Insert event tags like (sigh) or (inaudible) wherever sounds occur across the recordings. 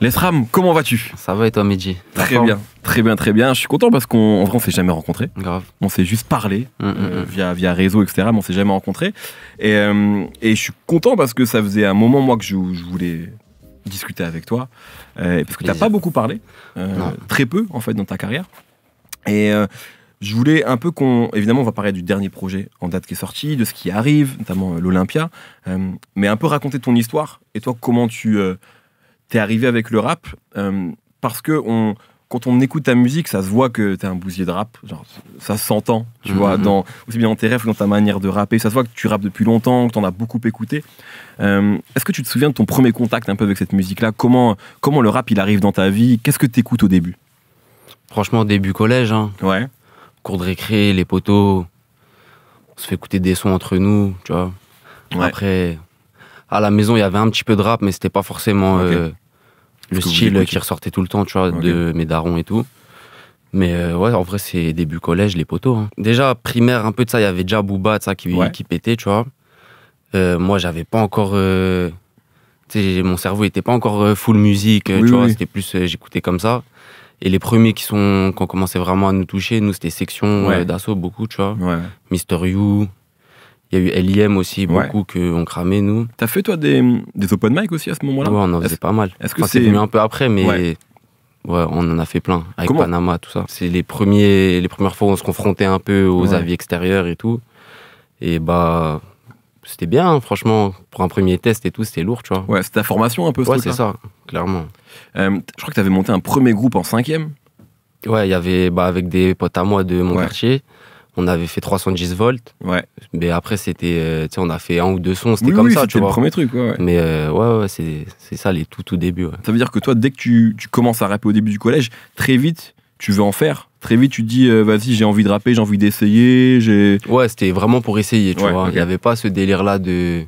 Lesram, comment vas-tu Ça va et toi, Medji Très bien, très bien, très bien. Je suis content parce qu'on on s'est jamais rencontré. Grave. On s'est juste parlé mm, mm, mm. Euh, via, réseau, etc. Mais on s'est jamais rencontré. Et, euh, et, je suis content parce que ça faisait un moment, moi, que je, je voulais discuter avec toi, euh, parce que tu n'as pas beaucoup parlé, euh, très peu en fait dans ta carrière. Et euh, je voulais un peu qu'on. Évidemment, on va parler du dernier projet en date qui est sorti, de ce qui arrive, notamment l'Olympia, mais un peu raconter ton histoire et toi comment tu t'es arrivé avec le rap, parce que on quand on écoute ta musique, ça se voit que t'es un bousier de rap. ça s'entend, tu mhm. vois, dans, aussi bien dans tes rêves que dans ta manière de rapper. Ça se voit que tu rappes depuis longtemps, que t'en as beaucoup écouté. Euh, est-ce que tu te souviens de ton premier contact un peu avec cette musique-là comment, comment le rap, il arrive dans ta vie Qu'est-ce que t'écoutes au début Franchement, début collège. Hein. Ouais. Cours de récré, les poteaux. On se fait écouter des sons entre nous, tu vois. Après, à la maison, il y avait un petit peu de rap, mais c'était pas forcément... Euh, le style qui ressortait tout le temps, tu vois, de mes darons et tout. Mais euh, ouais, en vrai, c'est début collège, les poteaux. Hein. Déjà, primaire, un peu de ça, il y avait déjà Booba, ça, qui, qui pétait, tu vois. Euh, moi, j'avais pas encore. Euh, mon cerveau était pas encore full musique, tu vois. C'était plus, j'écoutais comme ça. Et les premiers qui sont, ont commencé vraiment à nous toucher, nous, c'était Section d'assaut, beaucoup, tu vois. Mister You, il y a eu LIM aussi, beaucoup que qu'on cramait, nous. T'as fait, toi, des, open mic aussi à ce moment-là Ouais, on en faisait pas mal. Est-ce que c'est venu un peu après, mais. Ouais. on en a fait plein, avec Panama, tout ça. C'est les, premiers, les premières fois où on se confrontait un peu aux avis extérieurs et tout. Et bah, c'était bien, hein, franchement. Pour un premier test et tout, c'était lourd, tu vois. Ouais, c'était ta formation un peu, ce Ouais, c'est ça, clairement. Euh, je crois que tu avais monté un premier groupe en cinquième. Ouais, il y avait bah, avec des potes à moi de mon quartier on avait fait 310 volts. Ouais. Mais après, c'était, euh, tu sais, on a fait un ou deux sons, c'était comme ça, tu vois. le premier truc, Mais ouais, ouais euh, c'est ça les tout tout débuts. Ça veut dire que toi, dès que tu, commences à rapper au début du collège, très vite, tu veux en faire. Très vite, tu te dis, euh, vas-y, j'ai envie de rapper, j'ai envie d'essayer, j'ai. Ouais, c'était vraiment pour essayer, tu vois. Il n'y avait pas ce délire-là de,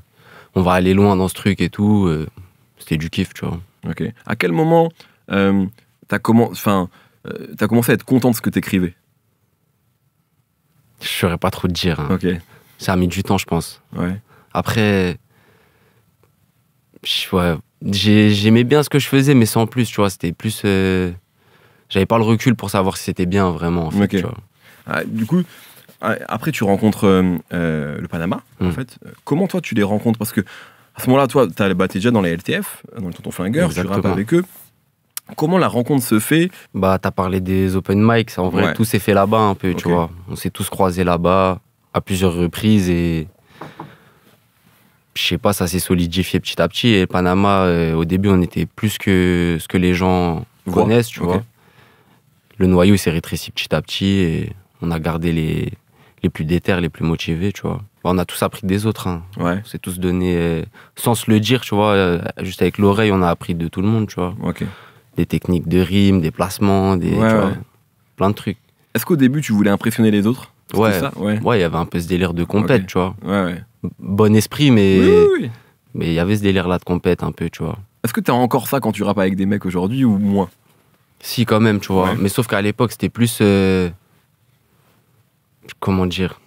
on va aller loin dans ce truc et tout. C'était du kiff, tu vois. Ok. À quel moment tu as enfin, t'as commencé à être content de ce que tu t'écrivais je saurais pas trop te dire. Hein. Ok. Ça a mis du temps, je pense. Ouais. Après, j'aimais bien ce que je faisais, mais sans plus, tu vois. C'était plus. Euh, j'avais pas le recul pour savoir si c'était bien vraiment. Ah, du coup, ah, après, tu rencontres euh, euh, le Panama, en hmm. fait. Comment toi, tu les rencontres Parce que à ce moment-là, toi, bah, t'es déjà dans les LTF, dans le Tonton Flingueur, Exactement. tu rappes avec eux. Comment la rencontre se fait Bah, t'as parlé des open mics. En vrai, tout s'est fait là-bas un peu, tu vois. On s'est tous croisés là-bas à plusieurs reprises et je sais pas, ça s'est solidifié petit à petit. Et Panama, euh, au début, on était plus que ce que les gens connaissent, tu vois. Le noyau s'est rétréci petit à petit et on a gardé les, les plus déterres, les plus motivés, tu vois. Bah, on a tous appris des autres. Hein. Ouais. On s'est tous donné, euh, sans se le dire, tu vois, euh, juste avec l'oreille, on a appris de tout le monde, tu vois. Ok des techniques de rime, des placements, des, plein de trucs. Est-ce qu'au début, tu voulais impressionner les autres Ouais, ouais. il y avait un peu ce délire de compète, tu vois. Ouais, bon esprit, mais mais il y avait ce délire-là de compète un peu, tu vois. Est-ce que t'as encore ça quand tu rappes avec des mecs aujourd'hui ou moins Si, quand même, tu vois. Mais sauf qu'à l'époque, c'était plus. Euh, comment dire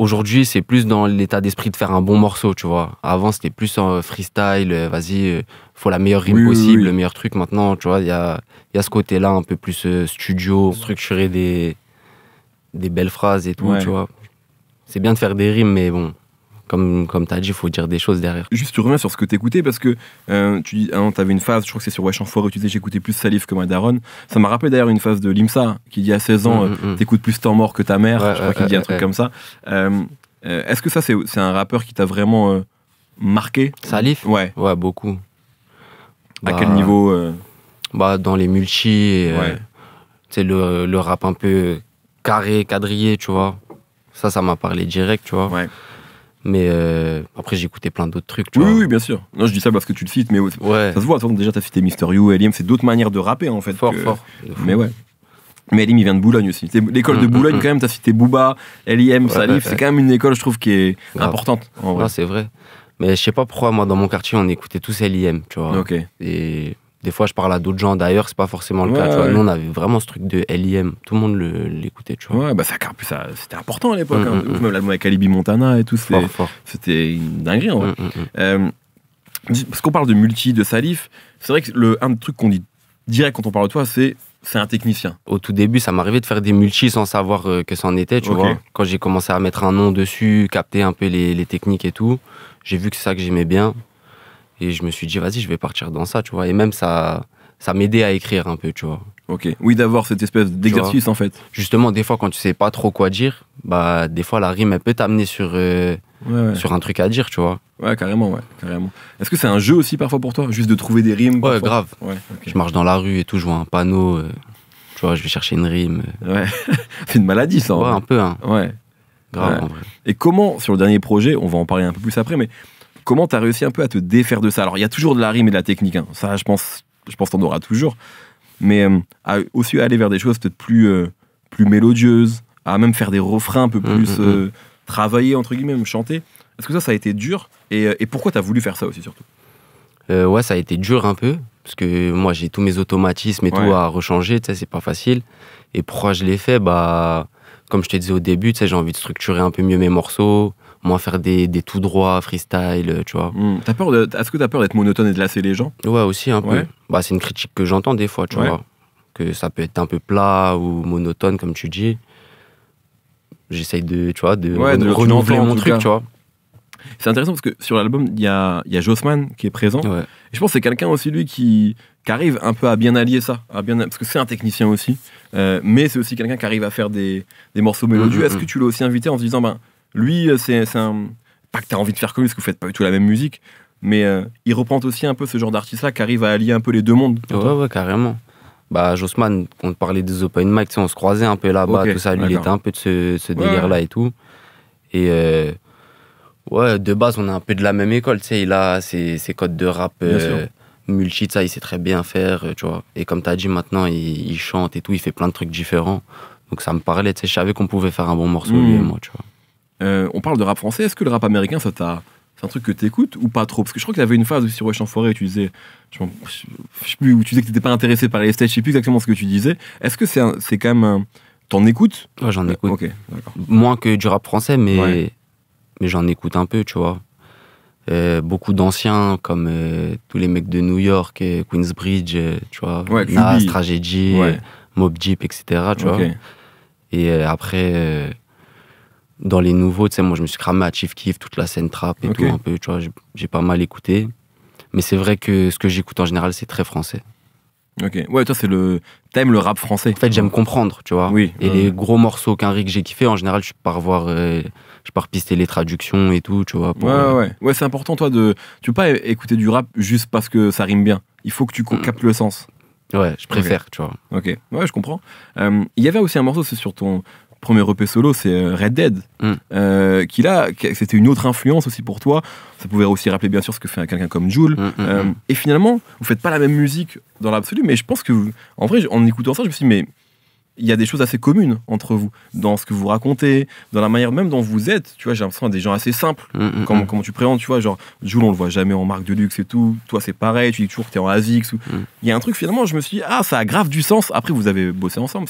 Aujourd'hui, c'est plus dans l'état d'esprit de faire un bon morceau, tu vois. Avant, c'était plus en euh, freestyle, euh, vas-y, euh, faut la meilleure rime possible, le meilleur truc. Maintenant, tu vois, il y a, y a, ce côté-là un peu plus studio, structurer des, des belles phrases et tout, tu vois. C'est bien de faire des rimes, mais bon, comme, comme tu as dit, il faut dire des choses derrière. Juste, tu reviens sur ce que tu écoutais parce que euh, tu dis, hein, tu avais une phase, je crois que c'est sur Wesh Enfoiré, tu disais j'écoutais plus Salif que Madarone Ça m'a rappelé d'ailleurs une phase de Limsa qui dit à 16 ans, mm, euh, mm, mm. t'écoutes plus Temps Mort que ta mère, je crois qu'il dit un truc comme ça. Euh, est-ce que ça, c'est un rappeur qui t'a vraiment marqué Salif Ouais. Ouais, beaucoup. À bah, quel niveau bah, Dans les multi, ouais. le, le rap un peu carré, quadrillé, tu vois. Ça, ça m'a parlé direct, tu vois. Ouais. Mais euh, après après, écouté plein d'autres trucs. oui, oui, bien sûr. Non, je dis ça parce que tu le cites, mais ça se voit. Déjà, déjà, t'as cité Mister You, Eliam, c'est d'autres manières de rapper en fait. Fort, fort. Mais ouais. Mais L.I.M il vient de Boulogne aussi. L'école de mm, mm, Boulogne, mm. quand même, t'as cité Booba, L.I.M, Salif, c'est quand même une école, je trouve, qui est importante. En c'est vrai. Mais je sais pas pourquoi, moi, dans mon quartier, on écoutait tous L.I.M., tu vois. Ok. Et des fois, je parle à d'autres gens d'ailleurs, c'est pas forcément le cas. Nous, on avait vraiment ce truc de LIM. Tout le monde l'écoutait, tu vois. Ouais, bah ça, c'était important à l'époque. Mm, hein. Mm, mm. Même avec Alibi Montana et tout, c'était une dinguerie euh, parce qu'on parle de multi, de salif, c'est vrai que le, un des trucs qu'on dit direct quand on parle de toi, c'est c'est un technicien. Au tout début, ça m'arrivait de faire des multi sans savoir euh, que c'en était, tu Quand j'ai commencé à mettre un nom dessus, capter un peu les, les techniques et tout, j'ai vu que c'est ça que j'aimais bien. Et je me suis dit, vas-y, je vais partir dans ça, tu vois. Et même ça, ça m'aidait à écrire un peu, tu vois. Ok. Oui, d'avoir cette espèce d'exercice, en fait. Justement, des fois, quand tu sais pas trop quoi dire, bah, des fois, la rime, elle peut t'amener sur, euh, sur un truc à dire, tu vois. Ouais, carrément, ouais, Est-ce que c'est un jeu aussi, parfois, pour toi Juste de trouver des rimes Ouais, grave. Je marche dans la rue et tout, je vois un panneau, euh, tu vois, je vais chercher une rime. Ouais. (laughs) c'est une maladie, ça. Ouais, un peu, hein. Ouais. Grave, en vrai. Et comment, sur le dernier projet, on va en parler un peu plus après, mais Comment tu as réussi un peu à te défaire de ça Alors, il y a toujours de la rime et de la technique. Hein. Ça, je pense, je pense t'en auras toujours. Mais euh, aussi aller vers des choses peut-être plus, euh, plus mélodieuses, à même faire des refrains un peu mmh, plus mmh, mmh. Euh, travaillés, entre guillemets, même chanter. Est-ce que ça, ça a été dur et, pourquoi tu as voulu faire ça aussi, surtout Ouais, ça a été dur un peu. Parce que moi, j'ai tous mes automatismes et tout à rechanger. Tu sais, c'est pas facile. Et pourquoi je l'ai fait Bah comme je te disais au début, j'ai envie de structurer un peu mieux mes morceaux, moins faire des, des tout droits, freestyle, euh, tu vois. Hmm. As peur de, est-ce que tu as peur d'être monotone et de lasser les gens Ouais, aussi un peu. Bah, c'est une critique que j'entends des fois, tu vois. Que ça peut être un peu plat ou monotone, comme tu dis. J'essaye de, tu vois, de, renouveler mon truc, tu vois. C'est intéressant parce que sur l'album, il y a, y a Jossman qui est présent. Et je pense que c'est quelqu'un aussi, lui, qui, qui, arrive un peu à bien allier ça. À bien, parce que c'est un technicien aussi. Euh, mais c'est aussi quelqu'un qui arrive à faire des, des morceaux mélodieux. Mm, mm, est-ce que mm. tu l'as aussi invité en se disant, ben, lui, euh, c'est un. Pas que tu as envie de faire comme lui, parce que vous faites pas du tout la même musique, mais euh, il reprend aussi un peu ce genre d'artiste-là qui arrive à allier un peu les deux mondes. Ouais, ouais, carrément. Bah, Josman, quand on parlait des open mic, on se croisait un peu là-bas, tout ça. Lui, il était un peu de ce, délire-là et tout. Et. Euh, ouais, de base, on est un peu de la même école, tu sais. Il a ses, codes de rap euh, multi, ça, il sait très bien faire, tu vois. Et comme tu as dit maintenant, il, chante et tout, il fait plein de trucs différents. Donc ça me parlait, tu sais, je savais qu'on pouvait faire un bon morceau, hmm. lui et moi, tu vois. Euh, on parle de rap français. Est-ce que le rap américain, ça t'a. C'est un truc que t'écoutes ou pas trop Parce que je crois qu'il y avait une phase aussi sur Wesh Enfoiré où tu disais. Je, sais tu disais que t'étais pas intéressé par les stages, je sais plus exactement ce que tu disais. Est-ce que c'est quand même. T'en écoutes Ouais, j'en écoute. Moins que du rap français, mais, mais j'en écoute un peu, tu vois. Euh, beaucoup d'anciens comme euh, tous les mecs de New York, et Queensbridge, tu vois, Nas, Tragedy, Mob Jeep, etc. Tu vois. Et après dans les nouveaux, tu sais, moi je me suis cramé à Chief Keef, toute la scène trap et tout, un peu, tu vois, j'ai pas mal écouté. Mais c'est vrai que ce que j'écoute en général, c'est très français. Ok, ouais, toi, c'est le. T'aimes le rap français En fait, j'aime comprendre, tu vois. Oui. Et les gros morceaux qu'un que j'ai kiffé, en général, je pars voir. Euh, je pars pister les traductions et tout, tu vois. ouais, euh, ouais, ouais. c'est important, toi, de. Tu veux pas écouter du rap juste parce que ça rime bien. Il faut que tu mm. captes le sens. Ouais, je préfère, tu vois. Ok, ouais, je comprends. Euh, il y avait aussi un morceau, c'est sur ton, premier EP solo, c'est euh, Red Dead, mm. euh, qui là, c'était une autre influence aussi pour toi. Ça pouvait aussi rappeler bien sûr ce que fait quelqu'un comme Jules. Mm, mm, euh, et finalement, vous faites pas la même musique dans l'absolu, mais je pense que, en vrai, en écoutant ça, je me suis dit, mais il y a des choses assez communes entre vous, dans ce que vous racontez, dans la manière même dont vous êtes. Tu vois, j'ai l'impression des gens assez simples, comme comment, tu présentes, tu vois, genre, Jules, on le voit jamais en marque de luxe et tout, toi c'est pareil, tu dis toujours que t'es en ASICS. Il y a un truc finalement, je me suis dit, ah, ça a grave du sens. Après, vous avez bossé ensemble,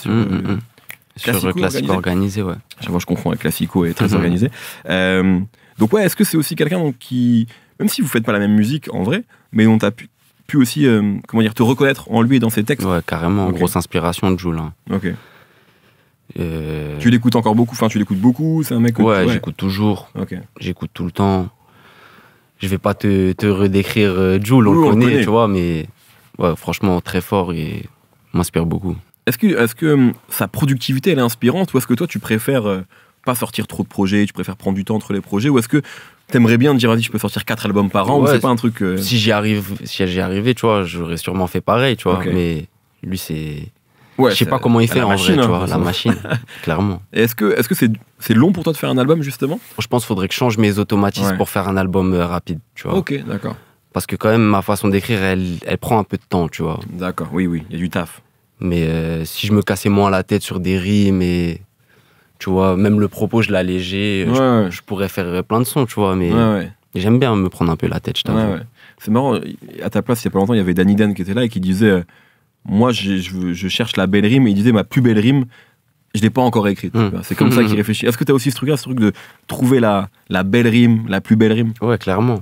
euh, classico sur Classico organisé. organisé, ouais. Ah, je confonds avec Classico et très (laughs) organisé. Euh, donc, ouais, est-ce que c'est aussi quelqu'un qui, même si vous faites pas la même musique en vrai, mais on t'a pu, pu aussi, euh, comment dire, te reconnaître en lui et dans ses textes Ouais, carrément, grosse inspiration de Jules. Ok. Tu l'écoutes encore beaucoup, enfin tu l'écoutes beaucoup, c'est un mec. Ouais, j'écoute toujours. Ok. J'écoute tout le temps. Je vais pas te, redécrire Jules, on, le connaît, tu vois, mais ouais, franchement très fort et m'inspire beaucoup. Est-ce que, est que hum, sa productivité, elle est inspirante ou est-ce que toi, tu préfères euh, pas sortir trop de projets, tu préfères prendre du temps entre les projets ou est-ce que t'aimerais bien te dire vas-y je peux sortir quatre albums par an ou c'est pas un truc euh, si j'y arrive si j'y arrivais tu vois j'aurais sûrement fait pareil tu vois mais lui c'est ouais, je sais pas comment il fait en vrai tu hein, vois la machine (laughs) clairement est-ce que est-ce que c'est long pour toi de faire un album justement je pense faudrait que je change mes automatismes pour faire un album euh, rapide tu vois ok d'accord parce que quand même ma façon d'écrire elle, elle prend un peu de temps tu vois d'accord oui oui il y a du taf mais euh, si je me cassais moins la tête sur des rimes et. Tu vois, même le propos, je l'allégeais. Euh, je, pourrais faire plein de sons, tu vois, mais j'aime bien me prendre un peu la tête, je t'avoue. C'est marrant, à ta place, il y a pas longtemps, il y avait Danny Dan qui était là et qui disait euh, Moi, je, cherche la belle rime. Et il disait Ma plus belle rime, je l'ai pas encore écrite. Hmm. C'est comme ça qu'il (laughs) réfléchit. Est-ce que tu as aussi ce truc ce truc de trouver la, la belle rime, la plus belle rime Ouais, clairement.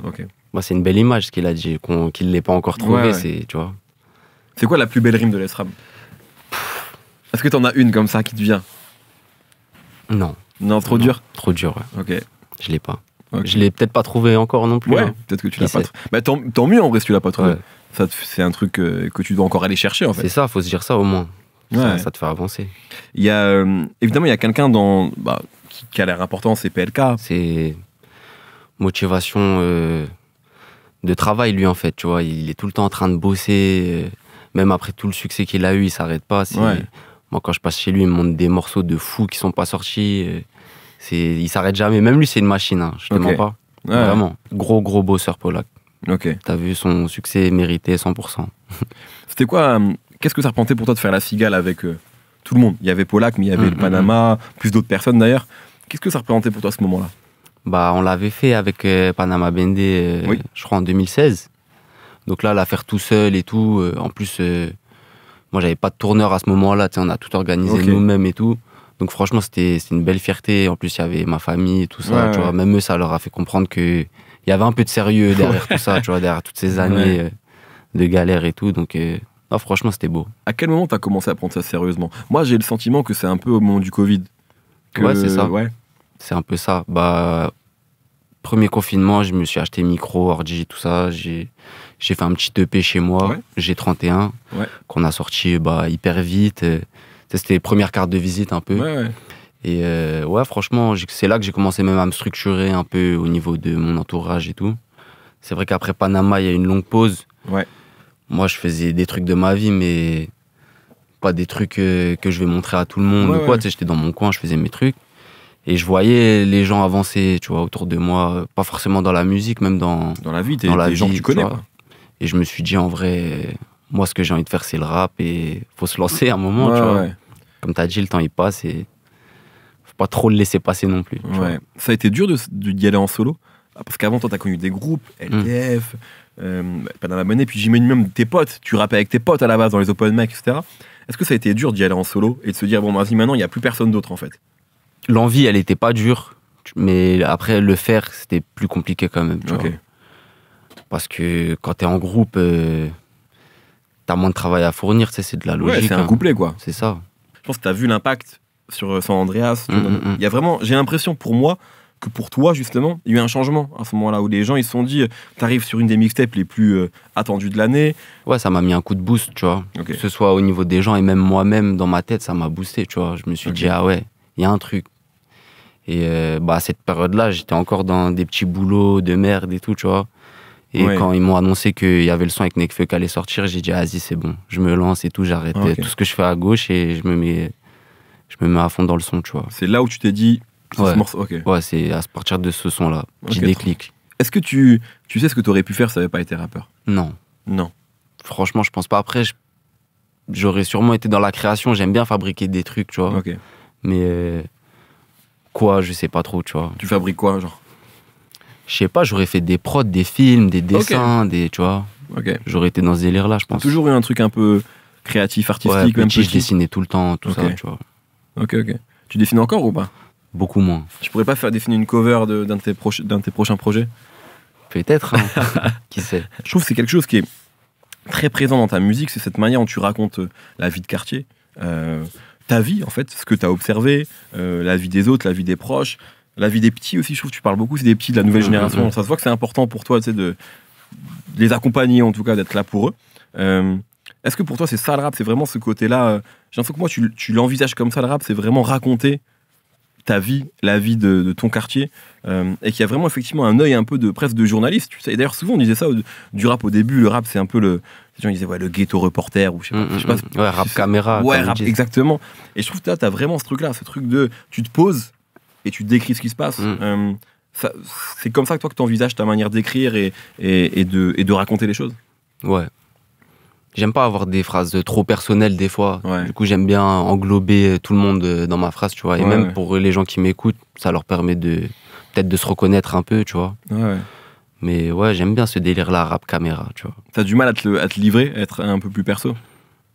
Bah, c'est une belle image ce qu'il a dit, qu'il ne l'ait pas encore trouvée. C'est, tu vois. C'est quoi la plus belle rime de l'ESRAM est-ce que t'en as une comme ça qui te vient Non. Non, trop dur Trop dur, ouais. Ok. Je l'ai pas. Je l'ai peut-être pas trouvé encore non plus. Ouais, hein. peut-être que tu l'as pas trouvé. Bah, tant, mieux en vrai si tu l'as pas trouvé. C'est un truc euh, que, tu dois encore aller chercher en fait. C'est ça, faut se dire ça au moins. Ça, te fait avancer. Il y a, euh, évidemment, il y a quelqu'un dans, bah, qui, a l'air important, c'est PLK. C'est motivation euh, de travail, lui, en fait. Tu vois, il est tout le temps en train de bosser. Même après tout le succès qu'il a eu, il s'arrête pas. ouais. Moi, quand je passe chez lui, il me montre des morceaux de fou qui sont pas sortis. Euh, c'est, il s'arrête jamais. Même lui, c'est une machine. Je hein, Je te mens pas. Vraiment. Gros, gros bosseur Polak. Ok. T'as vu son succès mérité 100%. (laughs) C'était quoi euh, Qu'est-ce que ça représentait pour toi de faire la cigale avec euh, tout le monde Il y avait Polak, mais il y avait le mm, mm, mm. Panama, plus d'autres personnes d'ailleurs. Qu'est-ce que ça représentait pour toi à ce moment-là bah, on l'avait fait avec Panama Bende, oui. je crois en 2016. Donc là, la faire tout seul et tout, en plus, moi, j'avais pas de tourneur à ce moment-là. On a tout organisé nous-mêmes et tout. Donc, franchement, c'était une belle fierté. En plus, il y avait ma famille et tout ça. tu Vois, même eux, ça leur a fait comprendre qu'il y avait un peu de sérieux derrière tout ça, tu vois, derrière toutes ces années euh, de galère et tout. Donc, euh, non, franchement, c'était beau. À quel moment tu as commencé à prendre ça sérieusement Moi, j'ai le sentiment que c'est un peu au moment du Covid. Ouais, c'est ça. Ouais. C'est un peu ça. Bah, premier confinement, je me suis acheté micro, ordi, tout ça. J'ai j'ai fait un petit EP chez moi, G31, qu'on a sorti bah, hyper vite. C'était les premières cartes de visite un peu. et euh, ouais, franchement, c'est là que j'ai commencé même à me structurer un peu au niveau de mon entourage et tout. C'est vrai qu'après Panama, il y a une longue pause. Moi, je faisais des trucs de ma vie, mais pas des trucs euh, que, je vais montrer à tout le monde quoi. j'étais dans mon coin, je faisais mes trucs. Et je voyais les gens avancer, tu vois, autour de moi. Pas forcément dans la musique, même dans... Dans la vie, dans la gens tu connais. Et je me suis dit, en vrai, moi, ce que j'ai envie de faire, c'est le rap et faut se lancer à un moment, Comme tu as dit, le temps, il passe et faut pas trop le laisser passer non plus. Ouais. Ça a été dur d'y de, d'y aller en solo Parce qu'avant, toi, tu as connu des groupes, hum. LDF, euh, pas dans la monnaie, puis j'imagine même tes potes, tu rappais avec tes potes à la base dans les open mic, etc. Est-ce que ça a été dur d'y aller en solo et de se dire, bon, vas-y, maintenant, il n'y a plus personne d'autre en fait L'envie, elle n'était pas dure, mais après, le faire, c'était plus compliqué quand même. Tu parce que quand tu es en groupe, euh, tu as moins de travail à fournir, c'est de la logique. Ouais, c'est un hein. couplet, quoi. C'est ça. Je pense que tu as vu l'impact sur euh, San Andreas. Mm, mm, mm. Il y a vraiment, j'ai l'impression pour moi que pour toi, justement, il y a eu un changement à ce moment-là où les gens ils se sont dit, euh, arrives sur une des mixtapes les plus attendues de l'année. Ouais, ça m'a mis un coup de boost, tu vois. Que ce soit au niveau des gens et même moi-même dans ma tête, ça m'a boosté, tu vois. Je me suis dit, ah ouais, il y a un truc. Et bah, à cette période-là, j'étais encore dans des petits boulots de merde et tout, tu vois. Et quand ils m'ont annoncé qu'il y avait le son avec Nekfeu qui allait sortir, j'ai dit, vas-y, c'est bon, je me lance et tout, j'arrête tout ce que je fais à gauche et je me mets, je me mets à fond dans le son, tu vois. C'est là où tu t'es dit, ouais. c'est à partir de ce son-là, j'ai déclic. Est-ce que tu, tu sais ce que tu aurais pu faire si t'avais pas été rappeur Non. Non. Franchement, je pense pas. Après, j'aurais sûrement été dans la création, j'aime bien fabriquer des trucs, tu vois. Mais euh, quoi, je sais pas trop, tu vois. Tu fabriques quoi, genre je sais pas, j'aurais fait des prods, des films, des dessins, des, tu vois. J'aurais été dans ce délire-là, je pense. Toujours eu un truc un peu créatif, artistique, ouais, même petit, je dessinais tout le temps, tout ça, tu vois. Ok, ok. Tu dessines encore ou pas Beaucoup moins. Je pourrais pas faire dessiner une cover d'un de, tes tes prochains projets Peut-être, hein. (laughs) qui sait. Je trouve que c'est quelque chose qui est très présent dans ta musique, c'est cette manière dont tu racontes euh, la vie de quartier, euh, ta vie en fait, ce que tu as observé, euh, la vie des autres, la vie des proches. La vie des petits aussi, je trouve, que tu parles beaucoup, c'est des petits de la nouvelle génération. Ça se voit que c'est important pour toi, de les accompagner, en tout cas, d'être là pour eux. Euh, est-ce que pour toi, c'est ça le rap C'est vraiment ce côté-là euh, J'ai l'impression que moi, tu, l'envisages comme ça le rap, c'est vraiment raconter ta vie, la vie de, ton quartier, euh, et qu'il y a vraiment effectivement un œil un peu de presse de journaliste. Tu sais. Et d'ailleurs, souvent, on disait ça du rap au début, le rap, c'est un peu le. le ghetto reporter, ou je sais pas. Mm, mm, mm. ouais, rap caméra. Ouais, exactement. Et je trouve que tu as vraiment ce truc-là, ce truc de. Tu te poses, et tu décris ce qui se passe. Mm. Euh, c'est comme ça que toi que tu envisages ta manière d'écrire et, de, raconter les choses. Ouais. J'aime pas avoir des phrases trop personnelles des fois. Du coup, j'aime bien englober tout le monde euh, dans ma phrase, tu vois. Et même pour les gens qui m'écoutent, ça leur permet de peut-être de se reconnaître un peu, tu vois. Mais ouais, j'aime bien ce délire-là, rap caméra, tu vois. T'as du mal à te, livrer, être un peu plus perso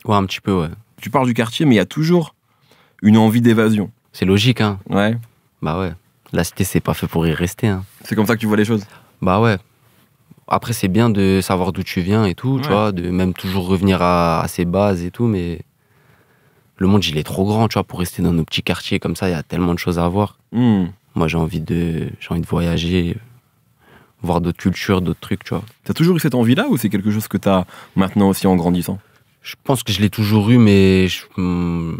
Ouais, un petit peu, ouais. Tu parles du quartier, mais il y a toujours une envie d'évasion. C'est logique, hein. Ouais. Bah ouais. La cité, c'est pas fait pour y rester. Hein. C'est comme ça que tu vois les choses Bah ouais. Après, c'est bien de savoir d'où tu viens et tout, tu vois, de même toujours revenir à, ses bases et tout, mais le monde, il est trop grand, tu vois, pour rester dans nos petits quartiers comme ça, il y a tellement de choses à voir. Hmm. Moi, j'ai envie, de, envie de voyager, voir d'autres cultures, d'autres trucs, tu vois. T'as toujours eu cette envie-là ou c'est quelque chose que t'as maintenant aussi en grandissant Je pense que je l'ai toujours eu, mais hmm,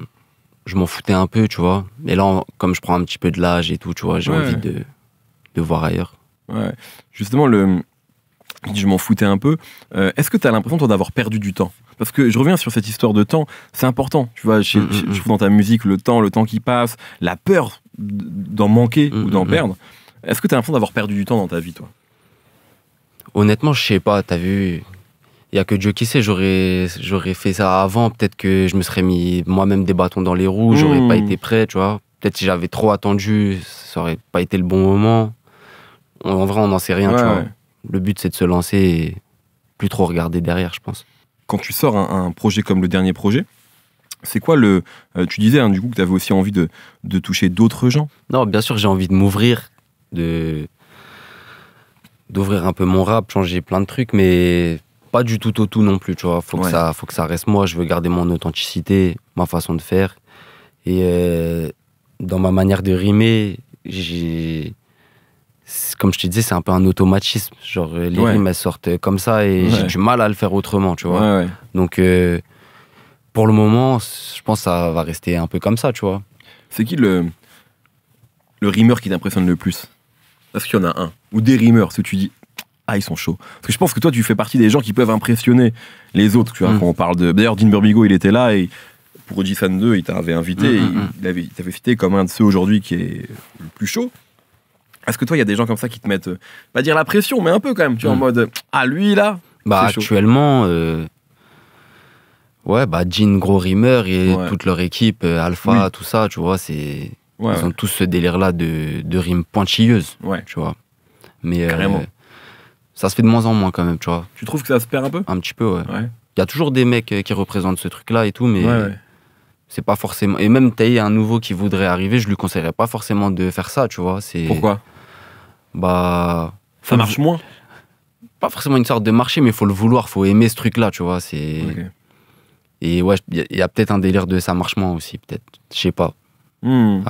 je m'en foutais un peu, tu vois. Mais là, comme je prends un petit peu de l'âge et tout, tu vois, j'ai envie de, voir ailleurs. Ouais. Justement, le, je m'en foutais un peu. Euh, est-ce que tu as l'impression, toi, d'avoir perdu du temps Parce que je reviens sur cette histoire de temps, c'est important. Tu vois, je, trouve dans ta musique le temps, le temps qui passe, la peur d'en manquer mm, ou mm, d'en mm. perdre. Est-ce que tu as l'impression d'avoir perdu du temps dans ta vie, toi Honnêtement, je sais pas. T'as vu, il n'y a que Dieu qui sait, j'aurais j'aurais fait ça avant, peut-être que je me serais mis moi-même des bâtons dans les roues, j'aurais pas hmm. été prêt, tu vois. Peut-être si j'avais trop attendu, ça aurait pas été le bon moment. En vrai, on n'en sait rien, tu vois. Le but c'est de se lancer et plus trop regarder derrière, je pense. Quand tu sors un, projet comme le dernier projet, c'est quoi le euh, tu disais hein, du coup que tu avais aussi envie de, de toucher d'autres gens Non, bien sûr, j'ai envie de m'ouvrir de d'ouvrir un peu mon rap, changer plein de trucs mais pas du tout au tout non plus, tu vois. Faut, que ça, faut que ça reste moi. Je veux garder mon authenticité, ma façon de faire. Et euh, dans ma manière de rimer, j'ai. Comme je te disais, c'est un peu un automatisme. Genre, euh, les rimes, elles sortent euh, comme ça et j'ai du mal à le faire autrement, tu vois. Donc, pour le moment, je pense que ça va rester un peu comme ça, tu vois. C'est qui le, le rimeur qui t'impressionne le plus Parce qu'il y en a un. Ou des rimeurs, si tu dis ah, ils sont chauds. Parce que je pense que toi, tu fais partie des gens qui peuvent impressionner les autres. Tu vois, mm. quand on parle de. D'ailleurs, Dean Burbigo, il était là et pour Fan 2, il t'avait invité. Mm, mm, il, avait, t'avait cité comme un de ceux aujourd'hui qui est le plus chaud. Est-ce que toi, il y a des gens comme ça qui te mettent, euh, pas dire la pression, mais un peu quand même, tu vois, en mode, ah, lui, là Bah, actuellement. Euh, ouais, bah, Jean, Gros rimeur, et toute leur équipe, euh, Alpha, tout ça, tu vois, c'est. ils ont tous ce délire-là de, rimes pointilleuses. ouais. tu vois. Mais, Carrément ça se fait de moins en moins quand même, tu vois. Tu trouves que ça se perd un peu Un petit peu, ouais. Il y a toujours des mecs euh, qui représentent ce truc-là et tout, mais c'est pas forcément. Et même Taï, un nouveau qui voudrait arriver, je lui conseillerais pas forcément de faire ça, tu vois. C'est pourquoi Bah, ça marche moins. Pas forcément une sorte de marché, mais faut le vouloir, faut aimer ce truc-là, tu vois. C'est et ouais, il y a peut-être un délire de ça marche moins aussi, peut-être. Je sais pas. Hmm.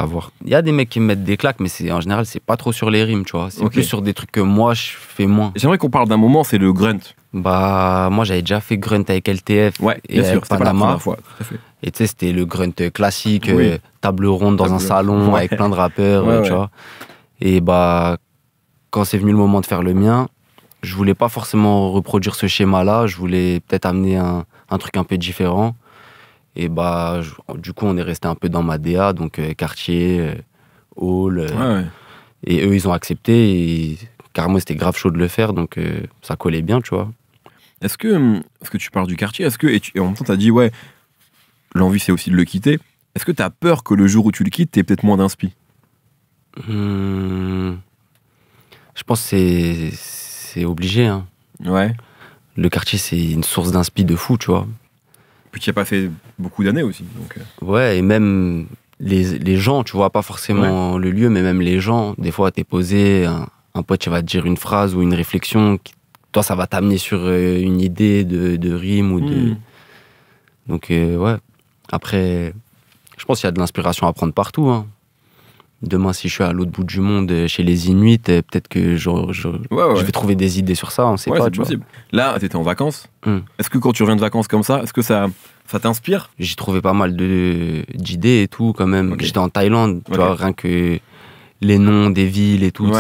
Il y a des mecs qui mettent des claques, mais en général, c'est pas trop sur les rimes, tu vois. C'est plus sur des trucs que moi, je fais moins. J'aimerais qu'on parle d'un moment, c'est le grunt. Bah, moi, j'avais déjà fait grunt avec LTF et Panama. Et tu sais, c'était le grunt classique, euh, table ronde dans un salon avec plein de rappeurs, euh, Et bah, quand c'est venu le moment de faire le mien, je voulais pas forcément reproduire ce schéma-là. Je voulais peut-être amener un truc un peu différent. Et bah, du coup, on est resté un peu dans ma DA, donc euh, quartier, euh, hall. Euh, et eux, ils ont accepté. car moi c'était grave chaud de le faire, donc ça collait bien, tu vois. Est-ce que, hum, ce que tu parles du quartier, est-ce que, et, en même temps, tu as dit, ouais, l'envie, c'est aussi de le quitter. Est-ce que tu as peur que le jour où tu le quittes, tu peut-être moins d'inspi hum, Je pense que c'est obligé. Hein. Ouais. Le quartier, c'est une source d'inspi de fou, tu vois qui a pas fait beaucoup d'années aussi. Donc... Euh. Ouais, et même les, gens, tu vois, pas forcément le lieu, mais même les gens. Des fois, t'es posé, un, pote, va te dire une phrase ou une réflexion. toi, ça va t'amener sur euh, une idée de, rime ou de. Hmm. Donc, euh, ouais. Après, je pense qu'il y a de l'inspiration à prendre partout. Hein demain, si je suis à l'autre bout du monde, euh, chez les Inuits, euh, peut-être que je, vais trouver des idées sur ça, on sait pas. possible. Là, tu en vacances. Hmm. Est-ce que quand tu reviens de vacances comme ça, est-ce que ça, ça t'inspire J'ai trouvé pas mal d'idées et tout, quand même. J'étais en Thaïlande, tu vois, rien que les noms des villes et tout,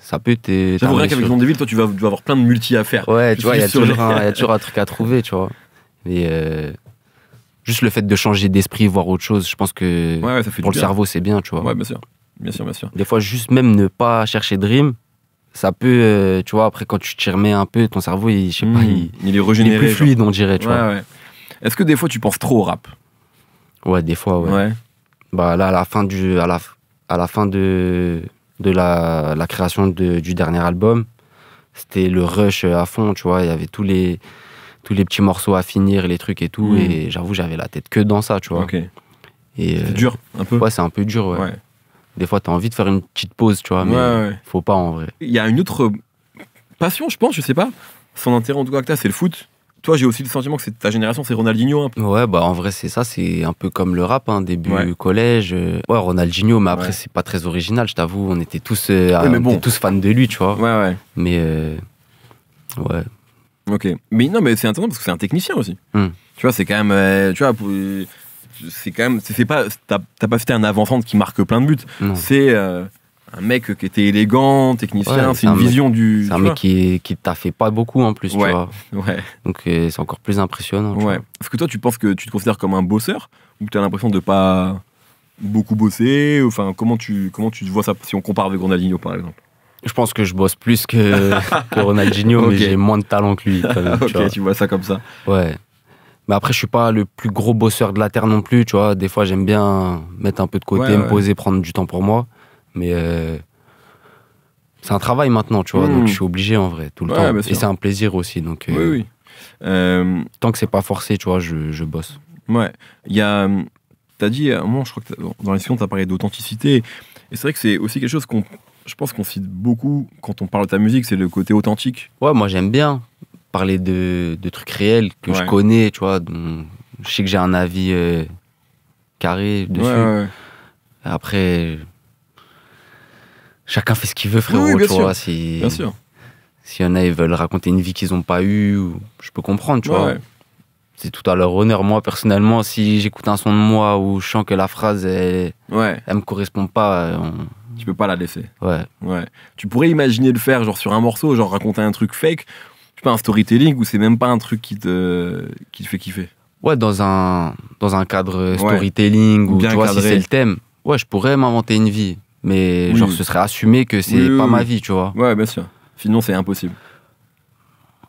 ça peut être. J'avoue, rien qu'avec les noms des villes, toi, tu vas, avoir plein de multi à faire. Ouais, tu, vois, il y, a toujours un truc à trouver, tu vois. Mais euh, Juste le fait de changer d'esprit, voir autre chose, je pense que pour le cerveau, c'est bien, tu vois. Ouais, bien sûr. Bien sûr, bien sûr. Des fois, juste même ne pas chercher de Dream, ça peut, euh, tu vois, après quand tu t'y remets un peu, ton cerveau, il, je sais pas, hmm. il, est plus fluide, on dirait, tu vois. Est-ce que des fois tu penses trop au rap Ouais, des fois, ouais. Bah là, à la fin, du, à la, à la fin de, de la, création du dernier album, c'était le rush à fond, tu vois. Il y avait tous les, tous les petits morceaux à finir, les trucs et tout. Hmm. Et j'avoue, j'avais la tête que dans ça, tu vois. c'est euh, dur, un peu Ouais, c'est un peu dur, ouais. Des fois, t'as envie de faire une petite pause, tu vois, mais faut pas en vrai. Il y a une autre passion, je pense, je sais pas, son intérêt en tout cas c'est le foot. Toi, j'ai aussi le sentiment que ta génération, c'est Ronaldinho. Un peu. Ouais, bah en vrai, c'est ça, c'est un peu comme le rap, hein, début collège. Euh, ouais, Ronaldinho, mais après, c'est pas très original, je t'avoue. On était tous, euh, tous fans de lui, tu vois. Ouais, ouais. Mais ouais, Ok. Mais non, mais c'est intéressant parce que c'est un technicien aussi. Hmm. Tu vois, c'est quand même. Euh, tu vois, euh, c'est quand même. C'est pas. T'as pas fait un avant-centre qui marque plein de buts. C'est. Euh, un mec qui était élégant, technicien, c'est une vision du. C'est un mec qui, qui t'a fait pas beaucoup en plus, tu vois. (laughs) Ouais. Donc c'est encore plus impressionnant. Ouais. Est-ce que toi, tu penses que tu te considères comme un bosseur ou tu as l'impression de pas beaucoup bosser Enfin, comment tu, comment tu vois ça si on compare avec Ronaldinho par exemple je pense que je bosse plus que, (laughs) que Ronaldinho, mais j'ai moins de talent que lui. tu vois. tu vois ça comme ça. Ouais. Mais après, je suis pas le plus gros bosseur de la terre non plus, tu vois. Des fois, j'aime bien mettre un peu de côté, me poser, prendre du temps pour moi. Mais euh, c'est un travail maintenant, tu vois. Donc, hmm. je suis obligé en vrai, tout le temps. Et c'est un plaisir aussi. Donc, oui, euh, oui. Euh, tant que c'est pas forcé, tu vois, je, bosse. Ouais. Il y a. T'as dit, moi je crois que dans la tu t'as parlé d'authenticité. Et c'est vrai que c'est aussi quelque chose qu'on je pense qu'on cite beaucoup quand on parle de ta musique, c'est le côté authentique. Ouais, moi j'aime bien parler de, trucs réels que je connais, tu vois. je sais que j'ai un avis euh, carré dessus. Après, chacun fait ce qu'il veut, frérot, oui, Si, bien sûr. S'il y en a, ils veulent raconter une vie qu'ils n'ont pas eue, je peux comprendre, tu vois. C'est tout à leur honneur. Moi, personnellement, si j'écoute un son de moi ou je sens que la phrase, elle, me correspond pas, euh, tu peux pas la laisser. Ouais. Ouais. Tu pourrais imaginer le faire, genre sur un morceau, genre raconter un truc fake. Tu pas un storytelling où c'est même pas un truc qui te, qui te fait kiffer. Ouais, dans un, dans un cadre storytelling ou tu vois, si c'est le thème. Ouais, je pourrais m'inventer une vie. Mais genre, ce serait assumé que c'est pas ma vie, tu vois. Ouais, bien sûr. Sinon, c'est impossible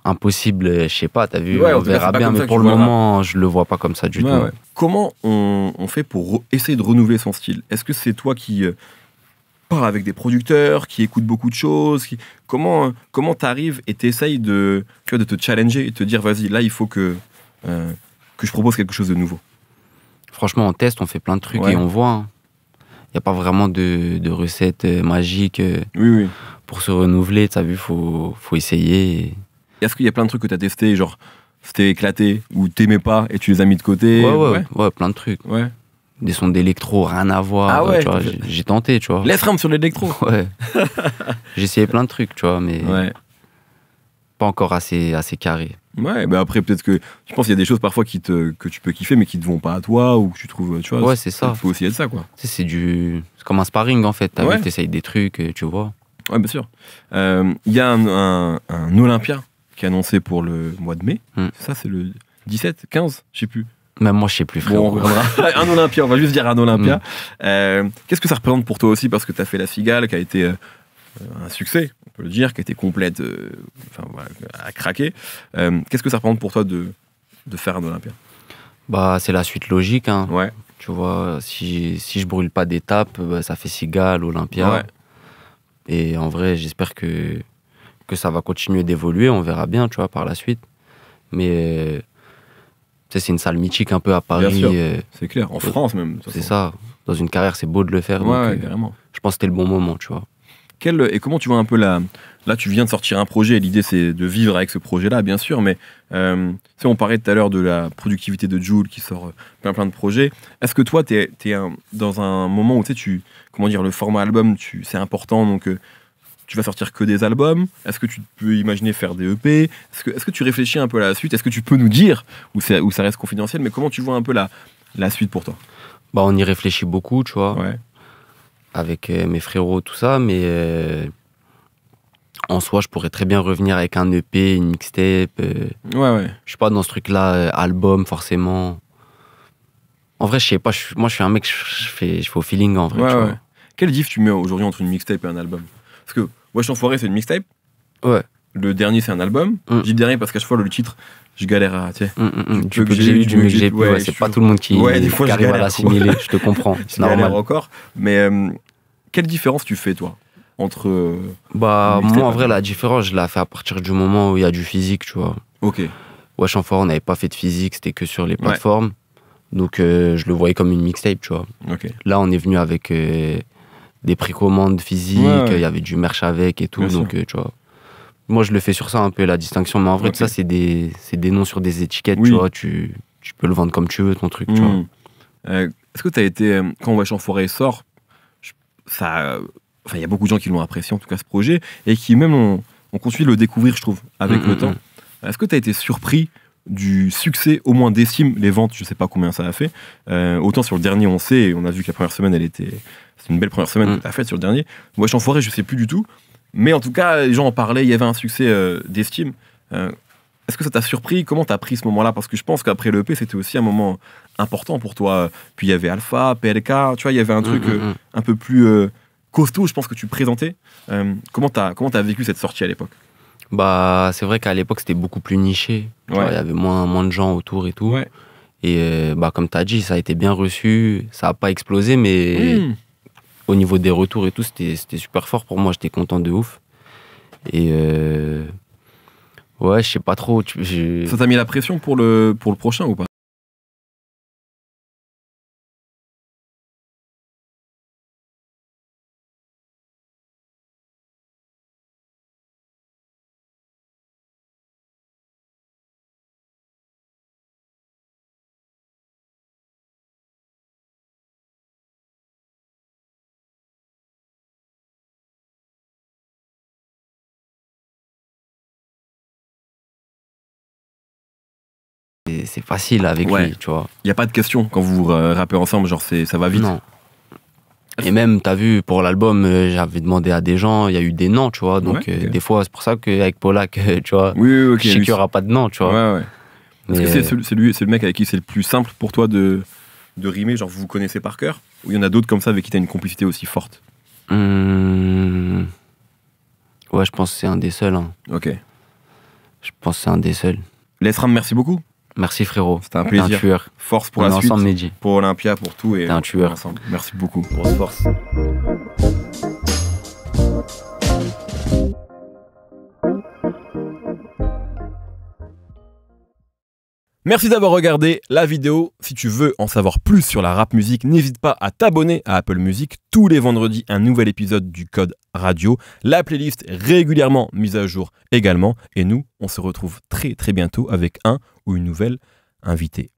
impossible, je sais pas, t'as vu, on verra bien, mais pour le moment, je le vois pas comme ça du tout. Comment on, on, fait pour essayer de renouveler son style Est-ce que c'est toi qui, euh, parle avec des producteurs, qui écoutent beaucoup de choses. Qui... Comment comment t'arrives et t'essayes de tu de te challenger et te dire vas-y là il faut que euh, que je propose quelque chose de nouveau. Franchement on teste, on fait plein de trucs et on voit. Hein. Il n'y a pas vraiment de, recette euh, magique. Euh, oui, Pour se renouveler, tu as vu, il faut, faut essayer. Est-ce qu'il y a plein de trucs que tu as testé, genre, c'était éclaté, ou t'aimais pas et tu les as mis de côté Ouais, ouais, plein de trucs. Ouais des sons d'électro, rien à voir. Ah euh, j'ai tenté, tu vois. sur l'électro. (laughs) Ouais. j'ai essayé plein de trucs, tu vois, mais ouais. pas encore assez, assez carré. Ouais, bah après, peut-être que je pense qu'il y a des choses parfois qui te, que tu peux kiffer, mais qui ne te vont pas à toi ou que tu trouves, tu vois. Ouais, c'est ça. Il faut aussi ça, quoi. C'est du. comme un sparring, en fait. Tu essayes des trucs, euh, tu vois. Ouais, bien sûr. Euh, il y a un, un, Olympia qui est annoncé pour le mois de mai. Hmm. Ça, c'est le 17, 15, je sais plus. Même moi, je sais plus, frère Bon, (laughs) un Olympia, on va juste dire un Olympia. Mm. Euh, qu'est-ce que ça représente pour toi aussi Parce que tu as fait La Cigale, qui a été euh, un succès, on peut le dire, qui a été complète, euh, enfin, voilà, à craquer. Qu'est-ce que ça représente pour toi de, de faire un Olympia bah, C'est la suite logique. Hein. Ouais. Tu vois, si, si je brûle pas d'étape bah, ça fait Cigale, Olympia. Et en vrai, j'espère que, que ça va continuer d'évoluer. On verra bien, tu vois, par la suite. Mais c'est une salle mythique un peu à Paris. Euh, c'est clair, en France même. C'est ça. Dans une carrière, c'est beau de le faire. Euh, je pense que c'était le bon moment, tu vois. Quel, et comment tu vois un peu la. Là, tu viens de sortir un projet, l'idée c'est de vivre avec ce projet-là, bien sûr, mais euh, on parlait tout à l'heure de la productivité de Jules qui sort plein plein de projets. Est-ce que toi, tu es, dans un moment où tu tu, comment dire, le format album, c'est important, donc tu vas sortir que des albums Est-ce que tu peux imaginer faire des EP Est-ce que, est que, tu réfléchis un peu à la suite Est-ce que tu peux nous dire, ou, ça reste confidentiel, mais comment tu vois un peu la, la suite pour toi bah, On y réfléchit beaucoup, tu vois, avec euh, mes frérots, tout ça, mais euh, en soi, je pourrais très bien revenir avec un EP, une mixtape. Euh, ouais, ouais. Je suis pas dans ce truc-là, album forcément. En vrai, je sais pas, moi je suis un mec, je fais, je fais au feeling en vrai. Quel diff tu mets aujourd'hui entre une mixtape et un album Parce que Wesh Enfoiré, c'est une mixtape. Ouais. Le dernier, c'est un album. J'ai mm. Je dernier parce qu'à chaque fois, le titre, je galère à. Tu sais, mm, mm, que, j'ai eu, du mieux c'est pas tout le monde qui, ouais, des fois, arrive à l'assimiler, je te comprends. (laughs) c'est normal. encore. Mais euh, quelle différence tu fais, toi entre euh, bah moi en vrai la différence je la fais à partir du moment où il y a du physique tu vois ok Wesh Enfoiré on n'avait pas fait de physique c'était que sur les plateformes donc euh, je le voyais comme une mixtape tu vois Ok. là on est venu avec des précommandes physiques, il y avait du merch avec et tout. donc, euh, tu vois. Moi, je le fais sur ça un peu, la distinction. Mais en vrai, ça, c'est des, noms sur des étiquettes, tu vois. Tu, peux le vendre comme tu veux, ton truc, tu vois. Hmm. Euh, est-ce que tu as été. Euh, quand Wesh en Forêt sort, ça. Enfin, il y a beaucoup de gens qui l'ont apprécié, en tout cas, ce projet, et qui même ont, ont continué de le découvrir, je trouve, avec hmm, le hmm, temps. Est-ce que tu as été surpris du succès, au moins décime les ventes, je sais pas combien ça a fait. Euh, autant sur le dernier, on sait, on a vu que la première semaine, elle était. C'est une belle première semaine mm. faite sur le dernier. Moi, je suis enfoiré, je sais plus du tout. Mais en tout cas, les gens en parlaient, il y avait un succès euh, d'estime. Euh, est-ce que ça t'a surpris Comment t'as pris ce moment-là Parce que je pense qu'après l'EP, c'était aussi un moment important pour toi. Puis il y avait Alpha, PLK, tu vois, il y avait un mm, truc mm, un peu plus costaud, je pense, que tu présentais. comment, comment t'as vécu cette sortie à l'époque bah, c'est vrai qu'à l'époque, c'était beaucoup plus niché. Il y avait moins, moins de gens autour et tout. Et euh, bah, comme tu as dit, ça a été bien reçu. Ça n'a pas explosé, mais hmm. au niveau des retours et tout, c'était super fort pour moi. J'étais content de ouf. Et. Euh, ouais, je sais pas trop. ça t'a mis la pression pour le, pour le prochain ou pas c'est facile avec lui, tu vois. Il n'y a pas de question quand vous euh, rappez ensemble, genre ça va vite. Non. Et même, t'as vu, pour l'album, euh, j'avais demandé à des gens, il y a eu des noms, tu vois. Donc, euh, des fois, c'est pour ça qu'avec Polak, tu vois, je sais qu'il n'y aura pas de noms tu vois. Parce que c'est le mec avec qui c'est le plus simple pour toi de, de rimer, genre vous vous connaissez par cœur Ou il y en a d'autres comme ça avec qui t'as une complicité aussi forte hmm. Ouais, je pense que c'est un des seuls. Hein. Ok. Je pense que c'est un des seuls. Lesram, merci beaucoup. Merci frérot. C'était un plaisir. tueur. Force pour la suite. Pour Olympia, pour tout et. Un tueur. Ensemble. Merci beaucoup. Grosse force. Merci d'avoir regardé la vidéo. Si tu veux en savoir plus sur la rap musique, n'hésite pas à t'abonner à Apple Music. Tous les vendredis, un nouvel épisode du Code Radio. La playlist régulièrement mise à jour également. Et nous, on se retrouve très très bientôt avec un ou une nouvelle invitée.